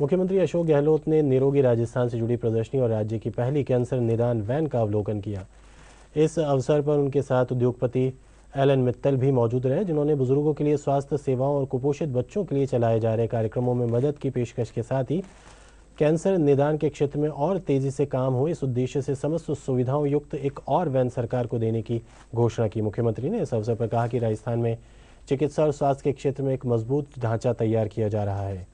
मुख्यमंत्री अशोक गहलोत ने निरोगी राजस्थान से जुड़ी प्रदर्शनी और राज्य की पहली कैंसर निदान वैन का अवलोकन किया इस अवसर पर उनके साथ उद्योगपति एल एन मित्तल भी मौजूद रहे जिन्होंने बुजुर्गों के लिए स्वास्थ्य सेवाओं और कुपोषित बच्चों के लिए चलाए जा रहे कार्यक्रमों में मदद की पेशकश के साथ ही कैंसर निदान के क्षेत्र में और तेजी से काम हो इस उद्देश्य से समस्त सुविधाओं युक्त एक और वैन सरकार को देने की घोषणा की मुख्यमंत्री ने इस अवसर पर कहा कि राजस्थान में चिकित्सा और स्वास्थ्य के क्षेत्र में एक मजबूत ढांचा तैयार किया जा रहा है